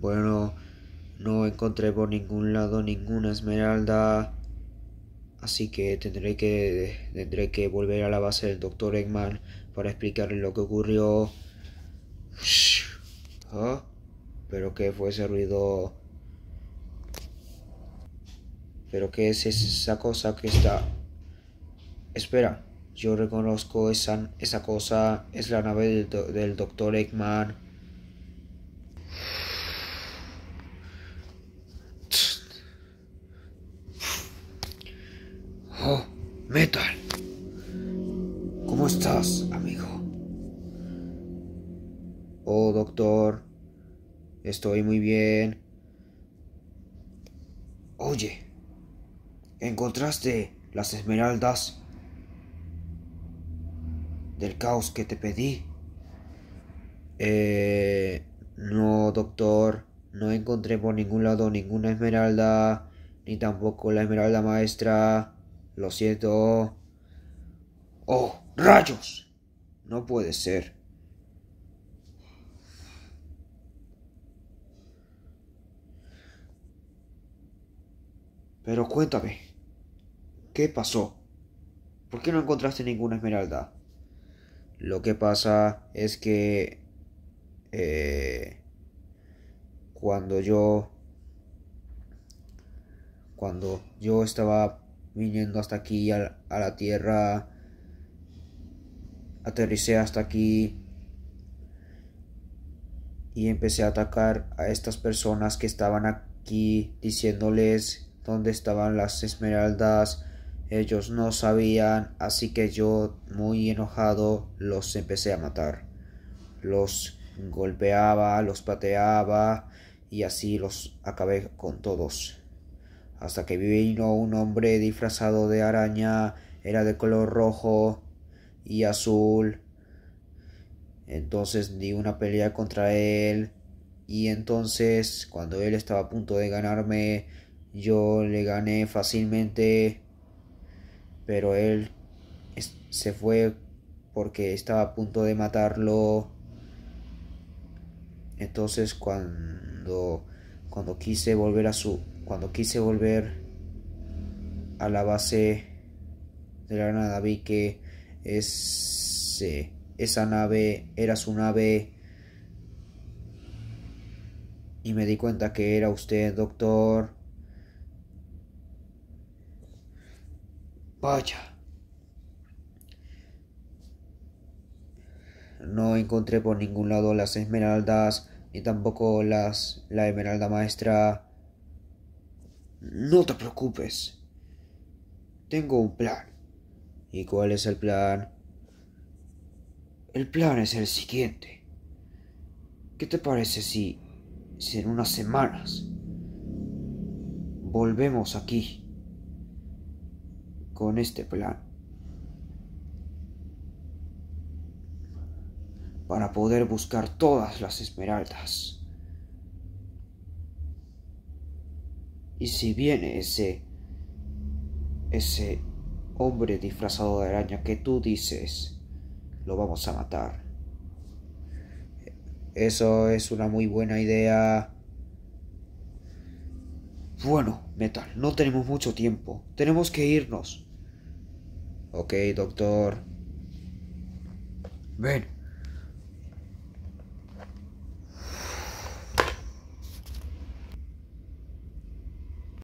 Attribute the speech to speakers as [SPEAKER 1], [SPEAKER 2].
[SPEAKER 1] Bueno, no encontré por ningún lado ninguna esmeralda. Así que tendré que tendré que volver a la base del doctor Eggman para explicarle lo que ocurrió. Ah, ¿Pero qué fue ese ruido? ¿Pero qué es esa cosa que está? Espera, yo reconozco esa, esa cosa. Es la nave del, del doctor Eggman. Oh, Metal. ¿Cómo estás, amigo? Oh, doctor. Estoy muy bien. Oye, ¿encontraste las esmeraldas del caos que te pedí? Eh... No, doctor. No encontré por ningún lado ninguna esmeralda, ni tampoco la esmeralda maestra. Lo siento. ¡Oh, rayos! No puede ser. Pero cuéntame, ¿qué pasó? ¿Por qué no encontraste ninguna esmeralda? Lo que pasa es que... Eh, cuando yo... Cuando yo estaba viniendo hasta aquí a, la tierra, aterricé hasta aquí y empecé a atacar a estas personas que estaban aquí diciéndoles dónde estaban las esmeraldas. Ellos no sabían, así que yo, muy enojado, los empecé a matar. Los golpeaba, los pateaba y así los acabé con todos hasta que vino un hombre disfrazado de araña, era de color rojo y azul. Entonces di una pelea contra él y entonces cuando él estaba a punto de ganarme, yo le gané fácilmente, pero él se fue porque estaba a punto de matarlo. Entonces cuando cuando quise volver a su cuando quise volver a la base de la nada vi que esa nave era su nave y me di cuenta que era usted, doctor. Vaya. No encontré por ningún lado las esmeraldas, ni tampoco las la esmeralda maestra. No te preocupes. Tengo un plan. ¿Y cuál es el plan? El plan es el siguiente. ¿Qué te parece si, en unas semanas volvemos aquí con este plan? Para poder buscar todas las esmeraldas. Y si viene ese... ese hombre disfrazado de araña que tú dices, lo vamos a matar. Eso es una muy buena idea. Bueno, Metal, no tenemos mucho tiempo. Tenemos que irnos. Ok, doctor. Ven,